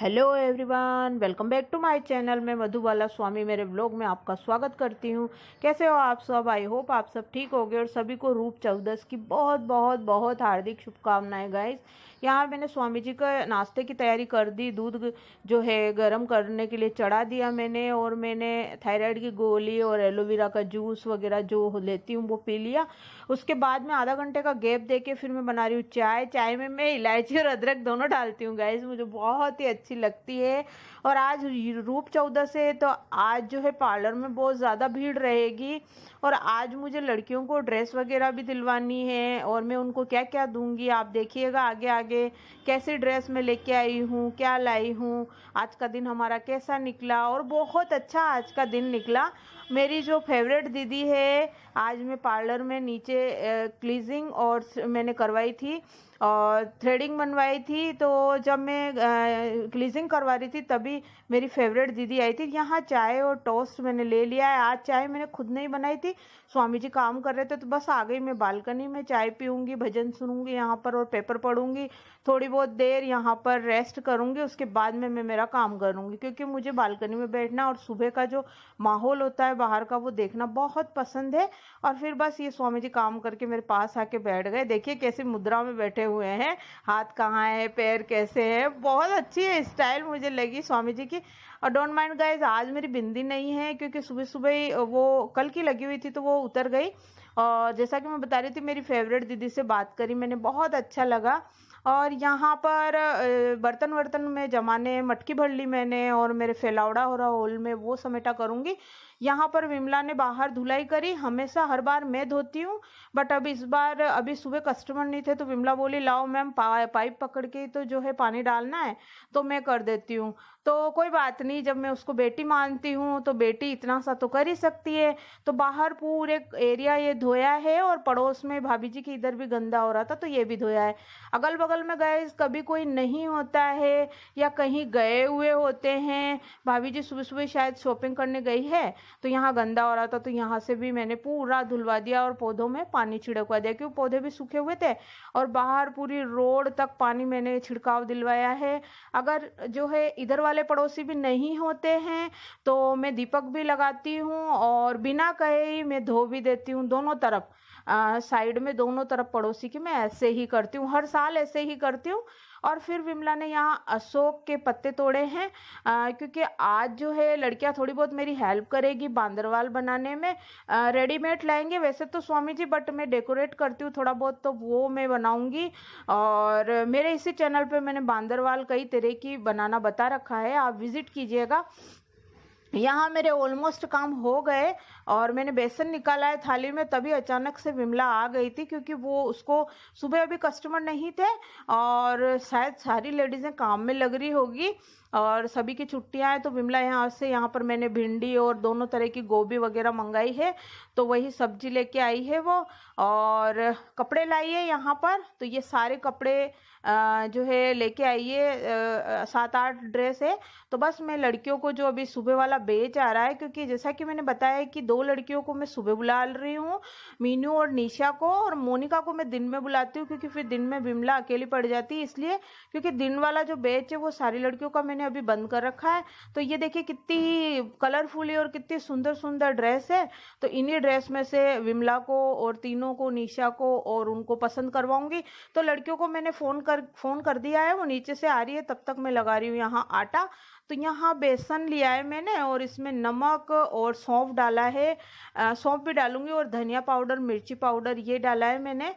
hello everyone welcome back to my channel मैं मधुबाला स्वामी मेरे blog में आपका स्वागत करती हूँ कैसे हो आप सब आई होप आप सब ठीक होगे और सभी को रूप चौदस की बहुत बहुत बहुत हार्दिक शुभकामनाएं गाइस यहाँ मैंने स्वामी जी का नाश्ते की तैयारी कर दी दूध जो है गर्म करने के लिए चढ़ा दिया मैंने और मैंने थायराइड की गोली और एलोवेरा का जूस वगैरह जो लेती हूँ वो पी लिया उसके बाद में आधा घंटे का गैप दे के फिर मैं बना रही हूँ चाय चाय में मैं इलायची और अदरक दोनों डालती हूँ गैस मुझे बहुत ही अच्छी लगती है और आज रूप चौदह है तो आज जो है पार्लर में बहुत ज़्यादा भीड़ रहेगी और आज मुझे लड़कियों को ड्रेस वगैरह भी दिलवानी है और मैं उनको क्या क्या दूंगी आप देखिएगा आगे आगे कैसी ड्रेस मैं लेके आई हूँ क्या लाई हूँ आज का दिन हमारा कैसा निकला और बहुत अच्छा आज का दिन निकला मेरी जो फेवरेट दीदी है आज मैं पार्लर में नीचे क्लीजिंग और मैंने करवाई थी और थ्रेडिंग बनवाई थी तो जब मैं क्लीजिंग करवा रही थी तभी मेरी फेवरेट दीदी आई थी यहाँ चाय और टोस्ट मैंने ले लिया है आज चाय मैंने खुद नहीं बनाई थी स्वामी जी काम कर रहे थे तो बस आ गई मैं बालकनी में चाय पीऊँगी भजन सुनूँगी यहाँ पर और पेपर पढ़ूँगी थोड़ी बहुत देर यहाँ पर रेस्ट करूँगी उसके बाद में मैं मेरा काम करूँगी क्योंकि मुझे बालकनी में बैठना और सुबह का जो माहौल होता है बाहर का वो देखना बहुत पसंद है और फिर बस ये स्वामी जी काम करके मेरे पास आके बैठ गए देखिए कैसे मुद्रा में बैठे हुए हैं हाथ कहाँ है पैर कैसे हैं बहुत अच्छी है स्टाइल मुझे लगी स्वामी जी की और डोंट माइंड गाइज आज मेरी बिंदी नहीं है क्योंकि सुबह सुबह वो कल की लगी हुई थी तो वो उतर गई और जैसा कि मैं बता रही थी मेरी फेवरेट दीदी से बात करी मैंने बहुत अच्छा लगा और यहाँ पर बर्तन वर्तन में जमाने मटकी भर ली मैंने और मेरे फैलावड़ा हो रहा होल में वो समेटा करूँगी यहाँ पर विमला ने बाहर धुलाई करी हमेशा हर बार मैं धोती हूँ बट अब इस बार अभी सुबह कस्टमर नहीं थे तो विमला बोली लाओ मैम पा, पाइप पकड़ के तो जो है पानी डालना है तो मैं कर देती हूँ तो कोई बात नहीं जब मैं उसको बेटी मानती हूँ तो बेटी इतना सा तो कर ही सकती है तो बाहर पूरे एरिया ये धोया है और पड़ोस में भाभी जी की इधर भी गंदा हो रहा था तो ये भी धोया है अगल बगल में गए कभी कोई नहीं होता है या कहीं गए हुए होते हैं भाभी जी सुबह सुबह शायद शॉपिंग करने गई है तो यहाँ गंदा हो रहा था तो यहाँ से भी मैंने पूरा धुलवा दिया और पौधों में पानी छिड़कवा दिया क्योंकि पौधे भी सूखे हुए थे और बाहर पूरी रोड तक पानी मैंने छिड़काव दिलवाया है अगर जो है इधर वाले पड़ोसी भी नहीं होते हैं तो मैं दीपक भी लगाती हूँ और बिना कहे ही मैं धो भी देती हूँ दोनों तरफ साइड में दोनों तरफ पड़ोसी के मैं ऐसे ही करती हूँ हर साल ऐसे ही करती हूँ और फिर विमला ने यहाँ अशोक के पत्ते तोड़े हैं क्योंकि आज जो है लड़कियाँ थोड़ी बहुत मेरी हेल्प करेगी बांदरवाल बनाने में रेडीमेड लाएंगे वैसे तो स्वामी जी बट मैं डेकोरेट करती हूँ थोड़ा बहुत तो वो मैं बनाऊँगी और मेरे इसी चैनल पर मैंने बांदरवाल कई तरह की बनाना बता रखा है आप विज़िट कीजिएगा यहाँ मेरे ऑलमोस्ट काम हो गए और मैंने बेसन निकाला है थाली में तभी अचानक से विमला आ गई थी क्योंकि वो उसको सुबह अभी कस्टमर नहीं थे और शायद सारी लेडीज़ें काम में लग रही होगी और सभी की छुट्टियां हैं तो विमला यहाँ से यहाँ पर मैंने भिंडी और दोनों तरह की गोभी वगैरह मंगाई है तो वही सब्जी लेके आई है वो और कपड़े लाइए यहाँ पर तो ये सारे कपड़े जो है लेके आई है सात आठ ड्रेस है तो बस मैं लड़कियों को जो अभी सुबह वाला बेच आ रहा है क्योंकि जैसा कि मैंने बताया कि दो दो लड़कियों को मैं सुबह बुला रही हूँ मीनू और निशा को और मोनिका को मैं दिन में बुलाती हूँ क्योंकि फिर दिन में विमला अकेली पड़ जाती है इसलिए क्योंकि दिन वाला जो बैच है वो सारी लड़कियों का मैंने अभी बंद कर रखा है तो ये देखिए कितनी कलरफुल और कितनी सुंदर सुंदर ड्रेस है तो इन्हीं ड्रेस में से विमला को और तीनों को निशा को और उनको पसंद करवाऊंगी तो लड़कियों को मैंने फ़ोन कर फ़ोन कर दिया है वो नीचे से आ रही है तब तक मैं लगा रही हूँ यहाँ आटा तो यहाँ बेसन लिया है मैंने और इसमें नमक और सौंफ डाला है है सौंफ भी डालूंगी और धनिया पाउडर मिर्ची पाउडर ये डाला है मैंने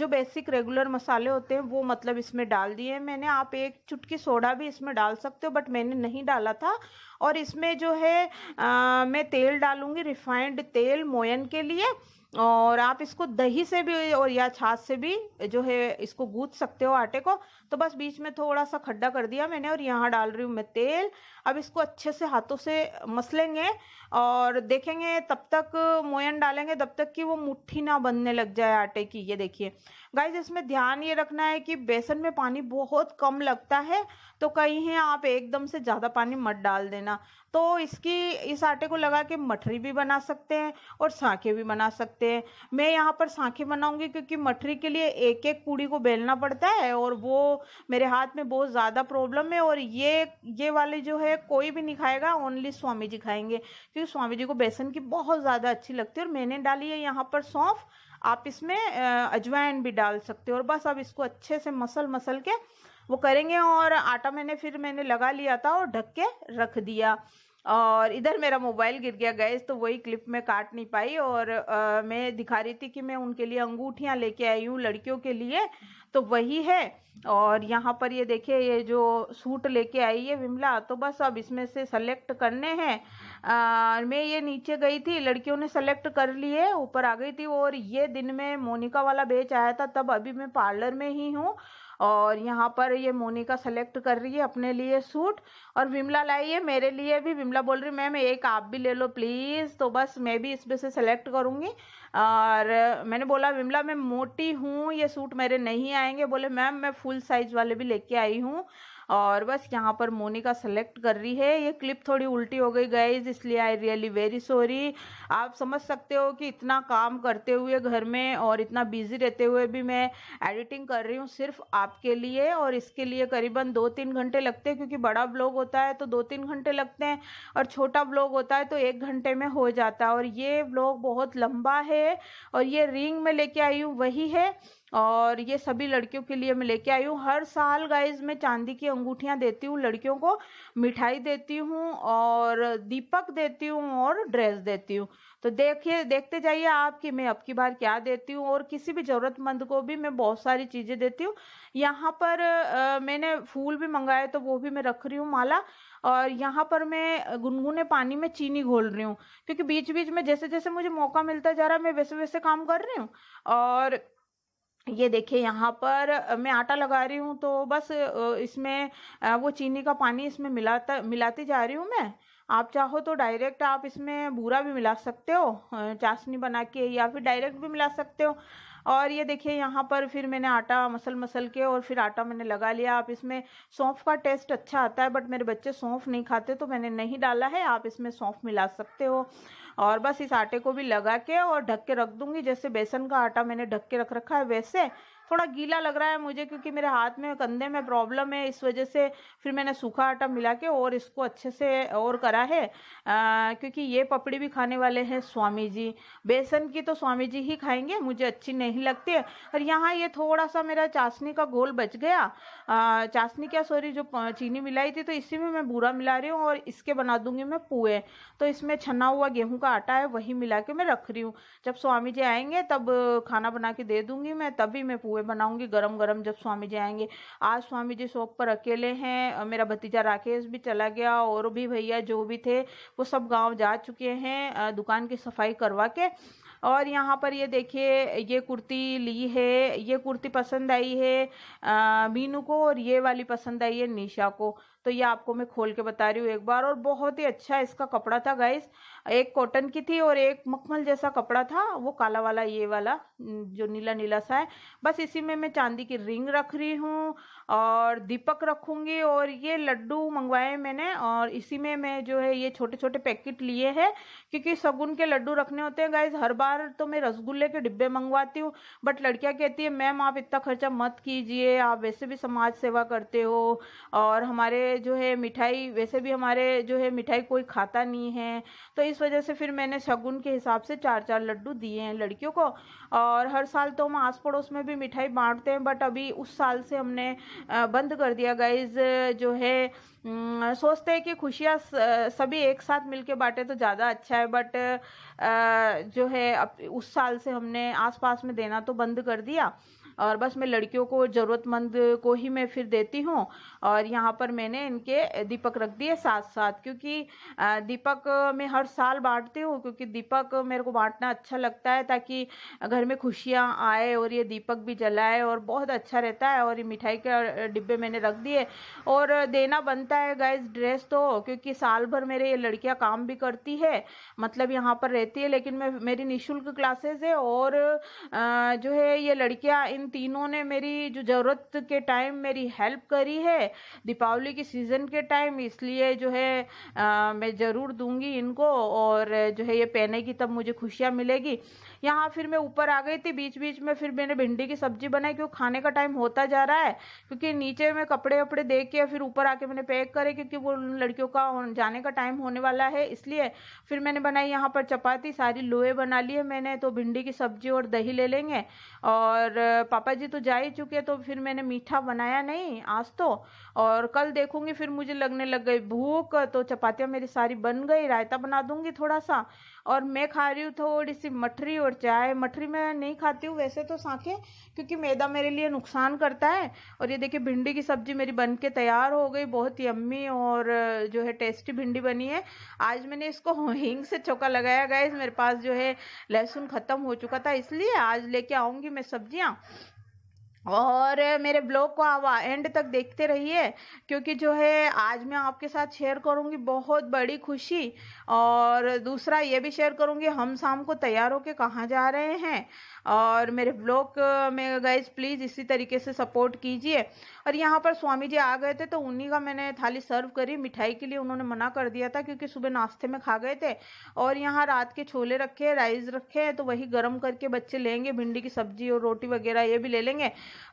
जो बेसिक रेगुलर मसाले होते हैं वो मतलब इसमें डाल दिए मैंने आप एक चुटकी सोडा भी इसमें डाल सकते हो बट मैंने नहीं डाला था और इसमें जो है आ, मैं तेल डालूंगी रिफाइंड तेल मोयन के लिए और आप इसको दही से भी और या छाछ से भी जो है इसको गूंथ सकते हो आटे को तो बस बीच में थोड़ा सा खड्डा कर दिया मैंने और यहाँ डाल रही हूँ मैं तेल अब इसको अच्छे से हाथों से मस लेंगे और देखेंगे तब तक मोयन डालेंगे तब तक कि वो मुट्ठी ना बनने लग जाए आटे की ये देखिए गाइज इसमें ध्यान ये रखना है कि बेसन में पानी बहुत कम लगता है तो कहीं है आप एकदम से ज़्यादा पानी मत डाल देना तो इसकी इस आटे को लगा के मठरी भी बना सकते हैं और सांखे भी बना सकते हैं मैं यहाँ पर सांखे बनाऊंगी क्योंकि मठरी के लिए एक एक पूड़ी को बेलना पड़ता है और वो मेरे हाथ में बहुत ज़्यादा प्रॉब्लम है और ये ये वाले जो है कोई भी नहीं खाएगा ओनली स्वामी जी खाएंगे क्योंकि स्वामी जी को बेसन की बहुत ज़्यादा अच्छी लगती है और मैंने डाली है यहाँ पर सौंफ आप इसमें अजवाइन भी डाल सकते हो और बस आप इसको अच्छे से मसल मसल के वो करेंगे और आटा मैंने फिर मैंने लगा लिया था और ढक के रख दिया और इधर मेरा मोबाइल गिर गया गैस तो वही क्लिप में काट नहीं पाई और आ, मैं दिखा रही थी कि मैं उनके लिए अंगूठियाँ लेके आई हूँ लड़कियों के लिए तो वही है और यहाँ पर ये देखिए ये जो सूट लेके आई है विमला तो बस अब इसमें से सेलेक्ट करने हैं मैं ये नीचे गई थी लड़कियों ने सेलेक्ट कर लिए ऊपर आ गई थी और ये दिन में मोनिका वाला बेच आया था तब अभी मैं पार्लर में ही हूँ और यहाँ पर ये मोनिका सेलेक्ट कर रही है अपने लिए सूट और विमला लाई है मेरे लिए भी विमला बोल रही मैम एक आप भी ले लो प्लीज़ तो बस मैं भी इसमें से सेलेक्ट करूँगी और मैंने बोला विमला मैं मोटी हूँ ये सूट मेरे नहीं आएंगे बोले मैम मैं फुल साइज वाले भी लेके आई हूँ और बस यहाँ पर मोनिका सेलेक्ट कर रही है ये क्लिप थोड़ी उल्टी हो गई गाइज इसलिए आई रियली वेरी सॉरी आप समझ सकते हो कि इतना काम करते हुए घर में और इतना बिजी रहते हुए भी मैं एडिटिंग कर रही हूँ सिर्फ आपके लिए और इसके लिए करीबन दो तीन घंटे लगते हैं क्योंकि बड़ा ब्लॉग होता है तो दो तीन घंटे लगते हैं और छोटा ब्लॉग होता है तो एक घंटे में हो जाता है और ये ब्लॉग बहुत लंबा है और ये रिंग में लेके आई हूँ वही है और ये सभी लड़कियों के लिए मैं लेके आई हूँ हर साल गाइज मैं चांदी की अंगूठियाँ देती हूँ लड़कियों को मिठाई देती हूँ और दीपक देती हूँ और ड्रेस देती हूँ तो देखिए देखते जाइए आप कि मैं अब की बार क्या देती हूँ और किसी भी ज़रूरतमंद को भी मैं बहुत सारी चीज़ें देती हूँ यहाँ पर आ, मैंने फूल भी मंगाए तो वो भी मैं रख रही हूँ माला और यहाँ पर मैं गुनगुने पानी में चीनी घोल रही हूँ क्योंकि बीच बीच में जैसे जैसे मुझे मौका मिलता जा रहा है मैं वैसे वैसे काम कर रही हूँ और ये देखिए यहाँ पर मैं आटा लगा रही हूँ तो बस इसमें वो चीनी का पानी इसमें मिलाता मिलाती जा रही हूँ मैं आप चाहो तो डायरेक्ट आप इसमें बूरा भी मिला सकते हो चाशनी बना के या फिर डायरेक्ट भी मिला सकते हो और ये देखिए यहाँ पर फिर मैंने आटा मसल मसल के और फिर आटा मैंने लगा लिया आप इसमें सौंफ का टेस्ट अच्छा आता है बट मेरे बच्चे सौंफ नहीं खाते तो मैंने नहीं डाला है आप इसमें सौंफ मिला सकते हो और बस इस आटे को भी लगा के और ढक के रख दूंगी जैसे बेसन का आटा मैंने ढक के रख रखा है वैसे थोड़ा गीला लग रहा है मुझे क्योंकि मेरे हाथ में कंधे में प्रॉब्लम है इस वजह से फिर मैंने सूखा आटा मिला के और इसको अच्छे से और करा है आ, क्योंकि ये पपड़ी भी खाने वाले हैं स्वामी जी बेसन की तो स्वामी जी ही खाएंगे मुझे अच्छी नहीं लगती है और यहाँ ये थोड़ा सा मेरा चाशनी का घोल बच गया आ, चाशनी क्या सॉरी जो चीनी मिलाई थी तो इसी में मैं बूरा मिला रही हूँ और इसके बना दूंगी मैं पुए तो इसमें छना हुआ गेहूं का आटा है वही मिला के मैं रख रही हूँ जब स्वामी जी आएंगे तब खाना बना के दे दूंगी मैं तभी मैं पुए हुए बनाऊंगी गरम गरम जब स्वामी जी आएंगे आज स्वामी जी शॉप पर अकेले हैं मेरा भतीजा राकेश भी चला गया और भी भैया जो भी थे वो सब गांव जा चुके हैं दुकान की सफाई करवा के और यहाँ पर ये देखिए ये कुर्ती ली है ये कुर्ती पसंद आई है मीनू को और ये वाली पसंद आई है निशा को तो ये आपको मैं खोल के बता रही हूँ एक बार और बहुत ही अच्छा इसका कपड़ा था गाइस एक कॉटन की थी और एक मखमल जैसा कपड़ा था वो काला वाला ये वाला जो नीला नीला सा है बस इसी में मैं चांदी की रिंग रख रही हूँ और दीपक रखूँगी और ये लड्डू मंगवाए मैंने और इसी में मैं जो है ये छोटे छोटे पैकेट लिए हैं क्योंकि सगुन के लड्डू रखने होते हैं गाइज हर बार तो मैं रसगुल्ले के डिब्बे मंगवाती हूँ बट लड़कियाँ कहती है मैम आप इतना खर्चा मत कीजिए आप वैसे भी समाज सेवा करते हो और हमारे जो है मिठाई वैसे भी हमारे जो है मिठाई कोई खाता नहीं है तो इस इस वजह से फिर मैंने शगुन के हिसाब से चार चार लड्डू दिए हैं लड़कियों को और हर साल तो हम आस पड़ोस में भी मिठाई बांटते हैं बट अभी उस साल से हमने बंद कर दिया गाइज जो है सोचते हैं कि खुशियाँ सभी एक साथ मिलके बांटे तो ज़्यादा अच्छा है बट जो है उस साल से हमने आसपास में देना तो बंद कर दिया और बस मैं लड़कियों को ज़रूरतमंद को ही मैं फिर देती हूँ और यहाँ पर मैंने इनके दीपक रख दिए साथ साथ क्योंकि दीपक मैं हर साल बांटती हूँ क्योंकि दीपक मेरे को बांटना अच्छा लगता है ताकि घर में खुशियाँ आए और ये दीपक भी जलाए और बहुत अच्छा रहता है और ये मिठाई के डिब्बे मैंने रख दिए और देना बनता है गाइज ड्रेस तो क्योंकि साल भर मेरे ये लड़कियाँ काम भी करती है मतलब यहाँ पर रहती है लेकिन मैं मेरी निःशुल्क क्लासेस है और जो है ये लड़कियाँ इन तीनों ने मेरी जो ज़रूरत के टाइम मेरी हेल्प करी है दीपावली की सीज़न के टाइम इसलिए जो है आ, मैं ज़रूर दूंगी इनको और जो है ये पहने की तब मुझे खुशियाँ मिलेगी यहाँ फिर मैं ऊपर आ गई थी बीच बीच में फिर मैंने भिंडी की सब्जी बनाई क्योंकि खाने का टाइम होता जा रहा है क्योंकि नीचे में कपड़े वपड़े देख के फिर ऊपर आके मैंने पैक करे क्योंकि वो लड़कियों का जाने का टाइम होने वाला है इसलिए फिर मैंने बनाई यहाँ पर चपाती सारी लोहे बना लिए मैंने तो भिंडी की सब्जी और दही ले लेंगे और पापा जी तो जा ही चुके तो फिर मैंने मीठा बनाया नहीं आज तो और कल देखूंगी फिर मुझे लगने लग गई भूख तो चपातियाँ मेरी सारी बन गई रायता बना दूंगी थोड़ा सा और मैं खा रही हूँ थोड़ी सी मठरी और चाय मठरी मैं नहीं खाती हूँ वैसे तो सांखें क्योंकि मैदा मेरे लिए नुकसान करता है और ये देखिए भिंडी की सब्जी मेरी बन के तैयार हो गई बहुत यम्मी और जो है टेस्टी भिंडी बनी है आज मैंने इसको हींग से चौका लगाया गया मेरे पास जो है लहसुन ख़त्म हो चुका था इसलिए आज लेके आऊँगी मैं सब्जियाँ और मेरे ब्लॉग को आप एंड तक देखते रहिए क्योंकि जो है आज मैं आपके साथ शेयर करूंगी बहुत बड़ी खुशी और दूसरा ये भी शेयर करूंगी हम शाम को तैयार होके कहाँ जा रहे हैं और मेरे ब्लॉग में गाइज प्लीज़ इसी तरीके से सपोर्ट कीजिए और यहाँ पर स्वामी जी आ गए थे तो उन्हीं का मैंने थाली सर्व करी मिठाई के लिए उन्होंने मना कर दिया था क्योंकि सुबह नाश्ते में खा गए थे और यहाँ रात के छोले रखे राइस रखे हैं तो वही गर्म करके बच्चे लेंगे भिंडी की सब्जी और रोटी वगैरह ये भी ले लेंगे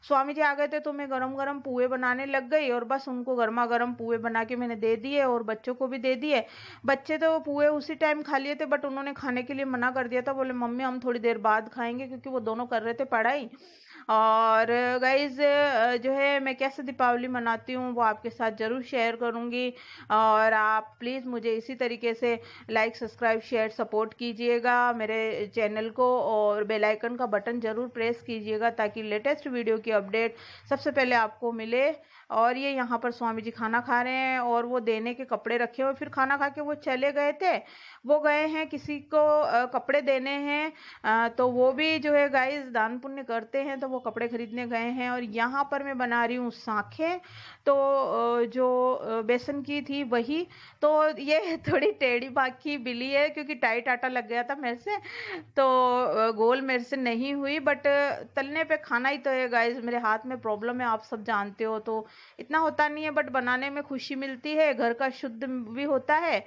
स्वामी जी आ गए थे तो मैं गर्म गर्म पुए बनाने लग गई और बस उनको गर्मा गर्म पुए बना के मैंने दे दिए और बच्चों को भी दे दिए बच्चे तो पुए उसी टाइम खा लिए थे बट उन्होंने खाने के लिए मना कर दिया था बोले मम्मी हम थोड़ी देर बाद खाएंगे क्योंकि क्योंकि वो दोनों कर रहे थे पढ़ाई और गाइज जो है मैं कैसे दीपावली मनाती हूँ वो आपके साथ ज़रूर शेयर करूँगी और आप प्लीज़ मुझे इसी तरीके से लाइक सब्सक्राइब शेयर सपोर्ट कीजिएगा मेरे चैनल को और बेल आइकन का बटन ज़रूर प्रेस कीजिएगा ताकि लेटेस्ट वीडियो की अपडेट सबसे पहले आपको मिले और ये यहाँ पर स्वामी जी खाना खा रहे हैं और वो देने के कपड़े रखे हुए फिर खाना खा के वो चले गए थे वो गए हैं किसी को कपड़े देने हैं तो वो भी जो है गाइस दान पुण्य करते हैं तो वो कपड़े खरीदने गए हैं और यहाँ पर मैं बना रही हूँ साखे तो जो बेसन की थी वही तो ये थोड़ी टेढ़ी बाकी बिली है क्योंकि टाइट आटा लग गया था मेरे से तो गोल मेरे से नहीं हुई बट तलने पे खाना ही तो है गाइस मेरे हाथ में प्रॉब्लम है आप सब जानते हो तो इतना होता नहीं है बट बनाने में खुशी मिलती है घर का शुद्ध भी होता है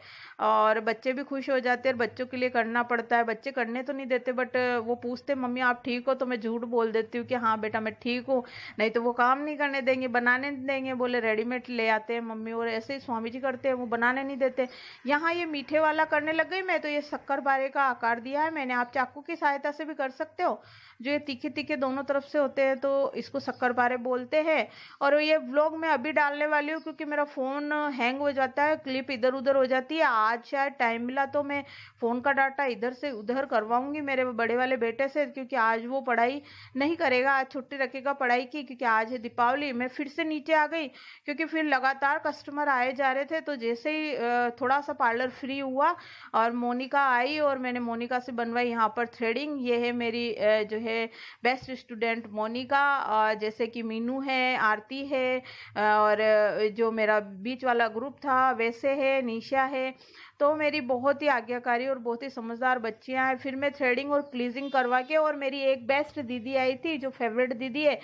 और बच्चे भी खुश खुश हो जाते हैं बच्चों के लिए करना पड़ता है बच्चे करने तो नहीं देते बट वो पूछते मम्मी आप ठीक हो तो मैं झूठ बोल देती हूँ कि हाँ बेटा मैं ठीक हूँ नहीं तो वो काम नहीं करने देंगे बनाने देंगे बोले रेडीमेड ले आते हैं मम्मी और ऐसे ही स्वामी जी करते हैं वो बनाने नहीं देते यहाँ ये मीठे वाला करने लग गई मैं तो ये शक्कर बारे का आकार दिया है मैंने आप चाकू की सहायता से भी कर सकते हो जो ये तीखे तीखे दोनों तरफ से होते हैं तो इसको शक्कर बारे बोलते हैं और ये ब्लॉग मैं अभी डालने वाली हूँ क्योंकि मेरा फ़ोन हैंग हो जाता है क्लिप इधर उधर हो जाती है आज शायद टाइम मिला तो तो मैं फ़ोन का डाटा इधर से उधर करवाऊंगी मेरे बड़े वाले बेटे से क्योंकि आज वो पढ़ाई नहीं करेगा आज छुट्टी रखेगा पढ़ाई की क्योंकि आज है दीपावली मैं फिर से नीचे आ गई क्योंकि फिर लगातार कस्टमर आए जा रहे थे तो जैसे ही थोड़ा सा पार्लर फ्री हुआ और मोनिका आई और मैंने मोनिका से बनवाई यहाँ पर थ्रेडिंग ये है मेरी जो है बेस्ट स्टूडेंट मोनिका और जैसे कि मीनू है आरती है और जो मेरा बीच वाला ग्रुप था वैसे है निशा है तो मेरी बहुत ही आज्ञाकारी और बहुत ही समझदार बच्चियाँ हैं फिर मैं थ्रेडिंग और क्लीजिंग करवा के और मेरी एक बेस्ट दीदी आई थी जो फेवरेट दीदी है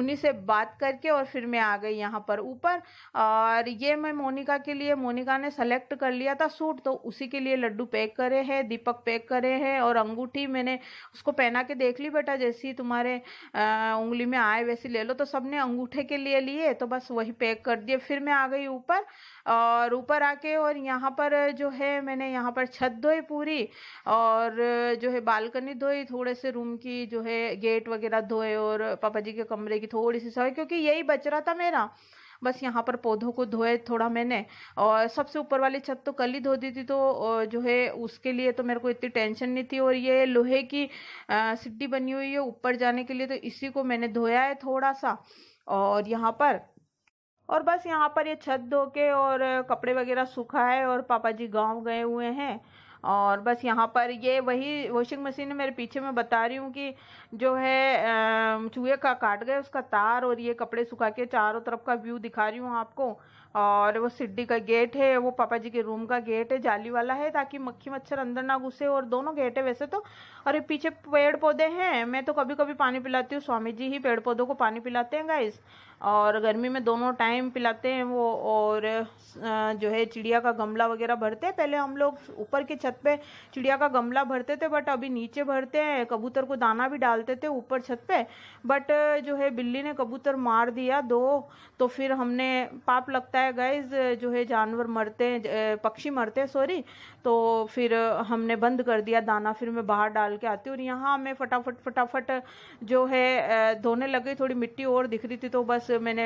उन्हीं से बात करके और फिर मैं आ गई यहाँ पर ऊपर और ये मैं मोनिका के लिए मोनिका ने सेलेक्ट कर लिया था सूट तो उसी के लिए लड्डू पैक करे हैं दीपक पैक करे हैं और अंगूठी मैंने उसको पहना के देख ली बेटा जैसी तुम्हारे उंगली में आए वैसी ले लो तो सबने अंगूठे के लिए लिए तो बस वही पैक कर दिए फिर मैं आ गई ऊपर और ऊपर आके और यहाँ पर जो है मैंने यहाँ पर छत धोई पूरी और जो है बालकनी धोई थोड़े से रूम की जो है गेट वगैरह धोए और पापा जी के कमरे की थोड़ी सी सफाई क्योंकि यही बच रहा था मेरा बस यहाँ पर पौधों को धोए थोड़ा मैंने और सबसे ऊपर वाली छत तो कल ही धो दी थी तो जो है उसके लिए तो मेरे को इतनी टेंशन नहीं थी और ये लोहे की सिड्डी बनी हुई है ऊपर जाने के लिए तो इसी को मैंने धोया है थोड़ा सा और यहाँ पर और बस यहाँ पर ये छत धो के और कपड़े वगैरह सूखा है और पापा जी गांव गए हुए हैं और बस यहाँ पर ये वही वॉशिंग मशीन मेरे पीछे मैं बता रही हूँ कि जो है चूहे का काट गए उसका तार और ये कपड़े सुखा के चारों तरफ का व्यू दिखा रही हूँ आपको और वो सिड्डी का गेट है वो पापा जी के रूम का गेट है जाली वाला है ताकि मक्खी मच्छर अंदर ना घुसे और दोनों गेट है वैसे तो और ये पीछे पेड़ पौधे हैं मैं तो कभी कभी पानी पिलाती हूँ स्वामी जी ही पेड़ पौधों को पानी पिलाते हैं गाइस और गर्मी में दोनों टाइम पिलाते हैं वो और जो है चिड़िया का गमला वगैरह भरते हैं पहले हम लोग ऊपर के छत पे चिड़िया का गमला भरते थे बट अभी नीचे भरते हैं कबूतर को दाना भी डालते थे ऊपर छत पे बट जो है बिल्ली ने कबूतर मार दिया दो तो फिर हमने पाप लगता है गाइज जो है जानवर मरते हैं पक्षी मरते हैं सॉरी तो फिर हमने बंद कर दिया दाना फिर मैं बाहर डाल के आती हूँ और यहाँ मैं फटाफट फटाफट जो है धोने गई थोड़ी मिट्टी और दिख रही थी तो बस मैंने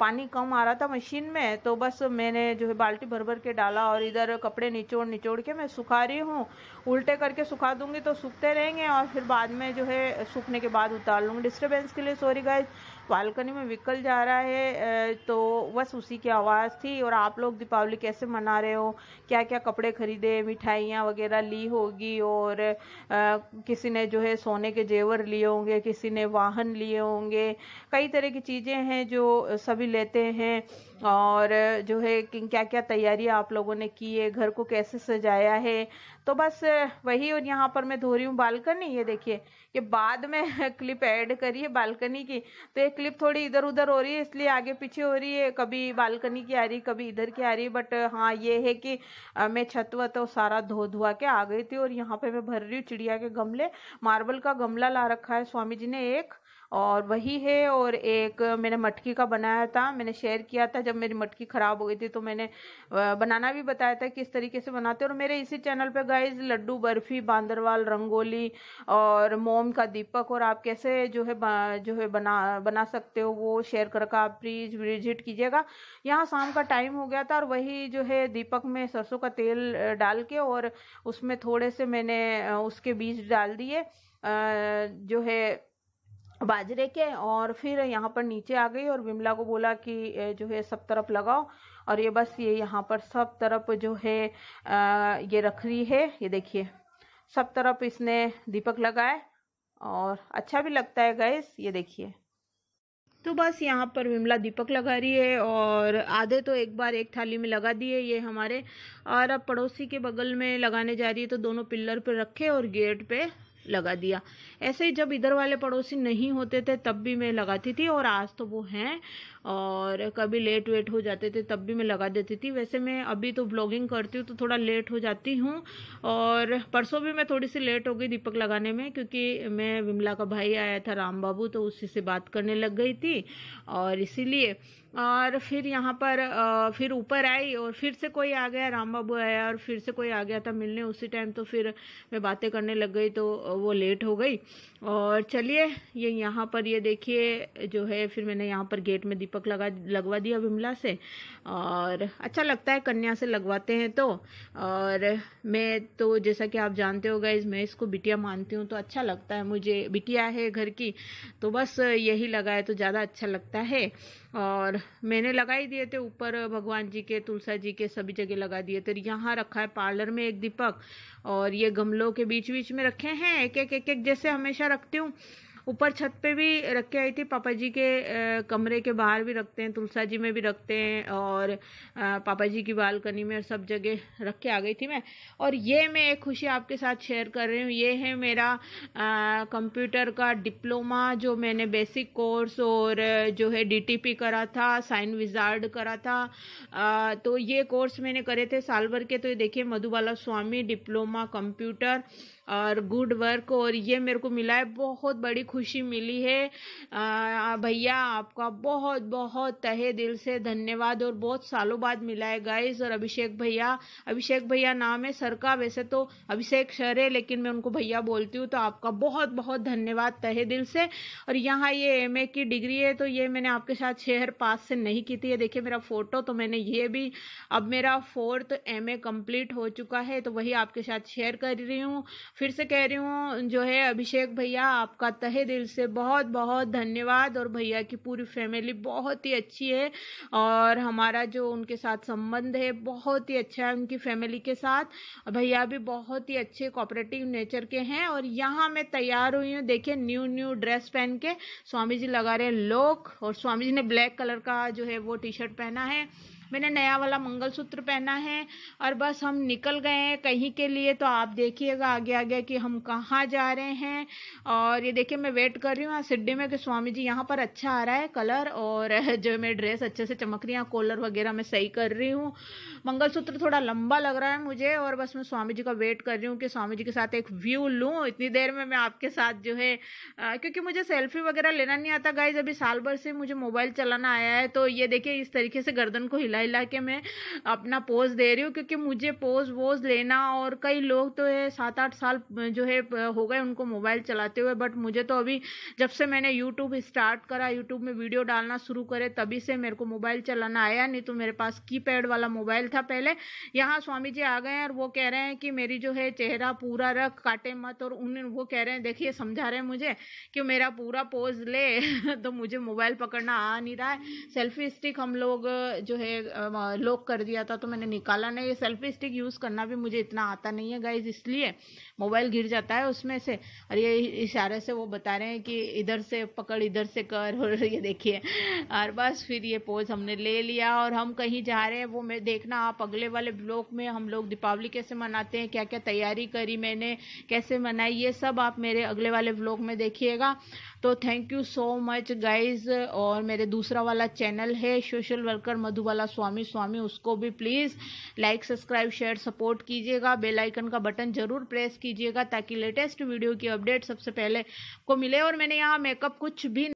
पानी कम आ रहा था मशीन में तो बस मैंने जो है बाल्टी भर भर के डाला और इधर कपड़े निचोड़ निचोड़ के मैं सुखा रही हूँ उल्टे करके सुखा दूंगी तो सूखते रहेंगे और फिर बाद में जो है सूखने के बाद उतार लूँगी डिस्टर्बेंस के लिए सॉरी गाइज बालकनी में विकल जा रहा है तो बस उसी की आवाज़ थी और आप लोग दीपावली कैसे मना रहे हो क्या क्या कपड़े खरीदे मिठाइयाँ वगैरह ली होगी और किसी ने जो है सोने के जेवर लिए होंगे किसी ने वाहन लिए होंगे कई तरह की चीज़ें हैं जो सभी लेते हैं और जो है कि क्या क्या तैयारी आप लोगों ने की है घर को कैसे सजाया है तो बस वही और यहाँ पर मैं धो रही हूँ बालकनी ये देखिए ये बाद में क्लिप ऐड करी है बालकनी की तो ये क्लिप थोड़ी इधर उधर हो रही है इसलिए आगे पीछे हो रही है कभी बालकनी की आ रही कभी इधर की आ रही बट हाँ ये है कि मैं छत वत तो सारा धो धुआ के आ गई थी और यहाँ पे मैं भर रही हूँ चिड़िया के गमले मार्बल का गमला ला रखा है स्वामी जी ने एक और वही है और एक मैंने मटकी का बनाया था मैंने शेयर किया था जब मेरी मटकी ख़राब हो गई थी तो मैंने बनाना भी बताया था किस तरीके से बनाते और मेरे इसी चैनल पर गाइज लड्डू बर्फ़ी बांदरवाल रंगोली और मोम का दीपक और आप कैसे जो है जो है बना बना सकते हो वो शेयर करके आप प्लीज़ विजिट कीजिएगा यहाँ शाम का टाइम हो गया था और वही जो है दीपक में सरसों का तेल डाल के और उसमें थोड़े से मैंने उसके बीज डाल दिए जो है बाजरे के और फिर यहाँ पर नीचे आ गई और विमला को बोला कि जो है सब तरफ लगाओ और ये बस ये यहाँ पर सब तरफ जो है ये रख रही है ये देखिए सब तरफ इसने दीपक लगाए और अच्छा भी लगता है गैस ये देखिए तो बस यहाँ पर विमला दीपक लगा रही है और आधे तो एक बार एक थाली में लगा दिए ये हमारे और अब पड़ोसी के बगल में लगाने जा रही है तो दोनों पिल्लर पर रखे और गेट पे लगा दिया ऐसे ही जब इधर वाले पड़ोसी नहीं होते थे तब भी मैं लगाती थी और आज तो वो हैं और कभी लेट वेट हो जाते थे तब भी मैं लगा देती थी वैसे मैं अभी तो ब्लॉगिंग करती हूँ तो थोड़ा लेट हो जाती हूँ और परसों भी मैं थोड़ी सी लेट हो गई दीपक लगाने में क्योंकि मैं विमला का भाई आया था राम बाबू तो उसी से बात करने लग गई थी और इसीलिए और फिर यहाँ पर फिर ऊपर आई और फिर से कोई आ गया राम बाबू आया और फिर से कोई आ गया था मिलने उसी टाइम तो फिर मैं बातें करने लग गई तो वो लेट हो गई और चलिए ये यहाँ पर ये देखिए जो है फिर मैंने यहाँ पर गेट में दीपक लगा लगवा दिया विमला से और अच्छा लगता है कन्या से लगवाते हैं तो और मैं तो जैसा कि आप जानते हो गाइज मैं इसको बिटिया मानती हूँ तो अच्छा लगता है मुझे बिटिया है घर की तो बस यही लगाए तो ज़्यादा अच्छा लगता है और मैंने लगा ही दिए थे ऊपर भगवान जी के तुलसा जी के सभी जगह लगा दिए थे यहाँ रखा है पार्लर में एक दीपक और ये गमलों के बीच बीच में रखे हैं एक एक एक एक जैसे हमेशा रखती हूँ ऊपर छत पे भी रख के आई थी पापा जी के कमरे के बाहर भी रखते हैं तुलसा जी में भी रखते हैं और पापा जी की बालकनी में सब जगह रख के आ गई थी मैं और ये मैं एक खुशी आपके साथ शेयर कर रही हूँ ये है मेरा कंप्यूटर का डिप्लोमा जो मैंने बेसिक कोर्स और जो है डीटीपी करा था साइन विजार्ड करा था आ, तो ये कोर्स मैंने करे थे साल भर के तो ये देखिए मधुबाला स्वामी डिप्लोमा कंप्यूटर और गुड वर्क और ये मेरे को मिला है बहुत बड़ी खुशी खुशी मिली है भैया आपका बहुत बहुत तहे दिल से धन्यवाद और बहुत सालों बाद मिला है गाइस और अभिषेक भैया अभिषेक भैया नाम है सर का वैसे तो अभिषेक सर है लेकिन मैं उनको भैया बोलती हूँ तो आपका बहुत बहुत धन्यवाद तहे दिल से और यहाँ ये एम की डिग्री है तो ये मैंने आपके साथ शहर पास से नहीं की थी देखिए मेरा फ़ोटो तो मैंने ये भी अब मेरा फोर्थ एम ए कम्प्लीट हो चुका है तो वही आपके साथ शेयर कर रही हूँ फिर से कह रही हूँ जो है अभिषेक भैया आपका तहे दिल से बहुत बहुत धन्यवाद और भैया की पूरी फैमिली बहुत ही अच्छी है और हमारा जो उनके साथ संबंध है बहुत ही अच्छा है उनकी फैमिली के साथ भैया भी बहुत ही अच्छे कॉपरेटिव नेचर के हैं और यहाँ मैं तैयार हुई हूँ देखिए न्यू न्यू ड्रेस पहन के स्वामी जी लगा रहे लोक और स्वामी जी ने ब्लैक कलर का जो है वो टी शर्ट पहना है मैंने नया वाला मंगलसूत्र पहना है और बस हम निकल गए हैं कहीं के लिए तो आप देखिएगा आगे आगे कि हम कहाँ जा रहे हैं और ये देखिए मैं वेट कर रही हूँ सिड्डी में कि स्वामी जी यहाँ पर अच्छा आ रहा है कलर और जो मेरी ड्रेस अच्छे से चमक रही है कॉलर वगैरह मैं सही कर रही हूँ मंगलसूत्र थोड़ा लंबा लग रहा है मुझे और बस मैं स्वामी जी का वेट कर रही हूँ कि स्वामी जी के साथ एक व्यू लूँ इतनी देर में मैं आपके साथ जो है क्योंकि मुझे सेल्फी वगैरह लेना नहीं आता गाइज अभी साल भर से मुझे मोबाइल चलाना आया है तो ये देखिए इस तरीके से गर्दन को हिला महिला के मैं अपना पोज दे रही हूँ क्योंकि मुझे पोज वोज लेना और कई लोग तो है सात आठ साल जो है हो गए उनको मोबाइल चलाते हुए बट मुझे तो अभी जब से मैंने यूट्यूब स्टार्ट करा यूट्यूब में वीडियो डालना शुरू करे तभी से मेरे को मोबाइल चलाना आया नहीं तो मेरे पास की वाला मोबाइल था पहले यहाँ स्वामी जी आ गए हैं और वो कह रहे हैं कि मेरी जो है चेहरा पूरा रख काटे मत और उन वो कह रहे हैं देखिए समझा रहे हैं मुझे कि मेरा पूरा पोज ले तो मुझे मोबाइल पकड़ना आ नहीं रहा है सेल्फी स्टिक हम लोग जो है लॉक कर दिया था तो मैंने निकाला नहीं ये सेल्फी स्टिक यूज़ करना भी मुझे इतना आता नहीं है गाइज इसलिए मोबाइल गिर जाता है उसमें से और ये इशारे से वो बता रहे हैं कि इधर से पकड़ इधर से कर और ये देखिए और बस फिर ये पोज हमने ले लिया और हम कहीं जा रहे हैं वो मैं देखना आप अगले वाले ब्लॉग में हम लोग दीपावली कैसे मनाते हैं क्या क्या तैयारी करी मैंने कैसे मनाई ये सब आप मेरे अगले वाले ब्लॉग में देखिएगा तो thank you so much guys और मेरे दूसरा वाला चैनल है सोशल वर्कर मधुबाला स्वामी स्वामी उसको भी please like subscribe share support कीजिएगा बेल आइकन का बटन जरूर प्रेस कीजिएगा ताकि लेटेस्ट वीडियो की अपडेट सबसे पहले को मिले और मैंने यहाँ मेकअप कुछ भी